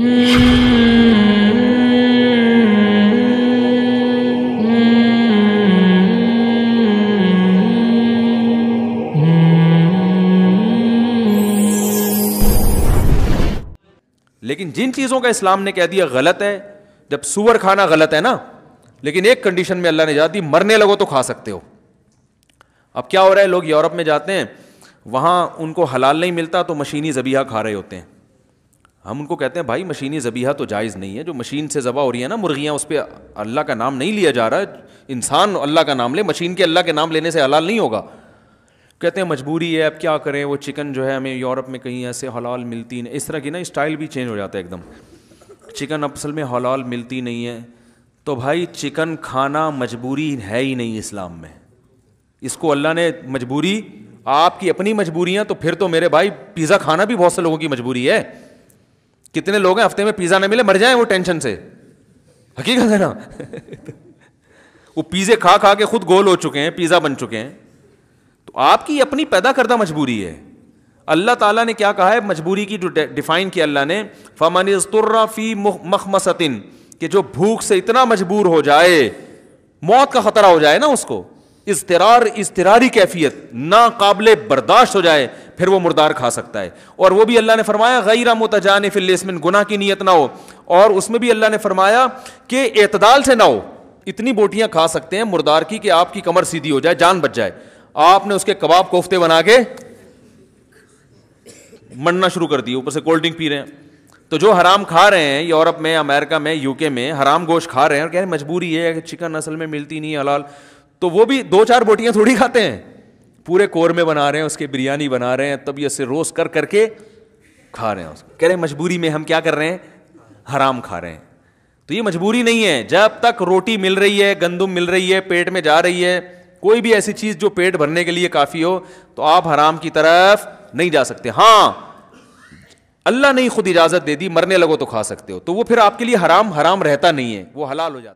लेकिन जिन चीजों का इस्लाम ने कह दिया गलत है जब सुअर खाना गलत है ना लेकिन एक कंडीशन में अल्लाह ने जा दी मरने लगो तो खा सकते हो अब क्या हो रहा है लोग यूरोप में जाते हैं वहां उनको हलाल नहीं मिलता तो मशीनी जबिया खा रहे होते हैं हम उनको कहते हैं भाई मशीनी ज़बीहा तो जायज़ नहीं है जो मशीन से ज़बा हो रही है ना मुर्गियाँ उस पर अल्लाह का नाम नहीं लिया जा रहा इंसान अल्लाह का नाम ले मशीन के अल्लाह के नाम लेने से हलाल नहीं होगा कहते हैं मजबूरी है अब क्या करें वो चिकन जो है हमें यूरोप में कहीं ऐसे हलाल मिलती नहीं इस तरह की ना स्टाइल भी चेंज हो जाता है एकदम चिकन असल में हलाल मिलती नहीं है तो भाई चिकन खाना मजबूरी है ही नहीं इस्लाम में इसको अल्लाह ने मजबूरी आपकी अपनी मजबूरियाँ तो फिर तो मेरे भाई पिज़्ज़ा खाना भी बहुत से लोगों की मजबूरी है कितने लोग हैं हफ्ते में पिज़्ज़ा ना मिले मर जाए वो टेंशन से हकीकत है ना वो पिज़्ज़े खा खा के खुद गोल हो चुके हैं पिज़्ज़ा बन चुके हैं तो आपकी अपनी पैदा करदा मजबूरी है अल्लाह ताला ने क्या कहा है मजबूरी की जो डिफाइन किया अल्लाह ने फमनस्तुर्रा फ़ी मखमसतिन कि जो भूख से इतना मजबूर हो जाए मौत का ख़तरा हो जाए ना उसको इसतरार इसतरारी कैफियत नाकबले बर्दाश्त हो जाए फिर वो मुर्दार खा सकता है और वो भी अल्लाह ने फरमाया गैर मतजान फिल्लिसमिन गुनाह की नीयत ना हो और उसमें भी अल्लाह ने फरमाया कि एतदाल से ना हो इतनी बोटियां खा सकते हैं मुर्दार की कि आपकी कमर सीधी हो जाए जान बच जाए आपने उसके कबाब कोफ्ते बना के मंडना शुरू कर दी ऊपर से कोल्ड ड्रिंक पी रहे हैं तो जो हराम खा रहे हैं यूरोप में अमेरिका में यूके में हराम गोश्त खा रहे हैं और कह रहे मजबूरी है कि चिकन असल में मिलती नहीं हलाल तो वो भी दो चार बोटियां थोड़ी खाते हैं पूरे कोर में बना रहे हैं उसके बिरयानी बना रहे हैं तब ये से रोस्ट कर करके खा रहे हैं उसको कह रहे हैं मजबूरी में हम क्या कर रहे हैं हराम खा रहे हैं तो ये मजबूरी नहीं है जब तक रोटी मिल रही है गंदुम मिल रही है पेट में जा रही है कोई भी ऐसी चीज जो पेट भरने के लिए काफी हो तो आप हराम की तरफ नहीं जा सकते हाँ अल्लाह ने खुद इजाजत दे दी मरने लगो तो खा सकते हो तो वो फिर आपके लिए हराम हराम रहता नहीं है वो हलाल हो जाता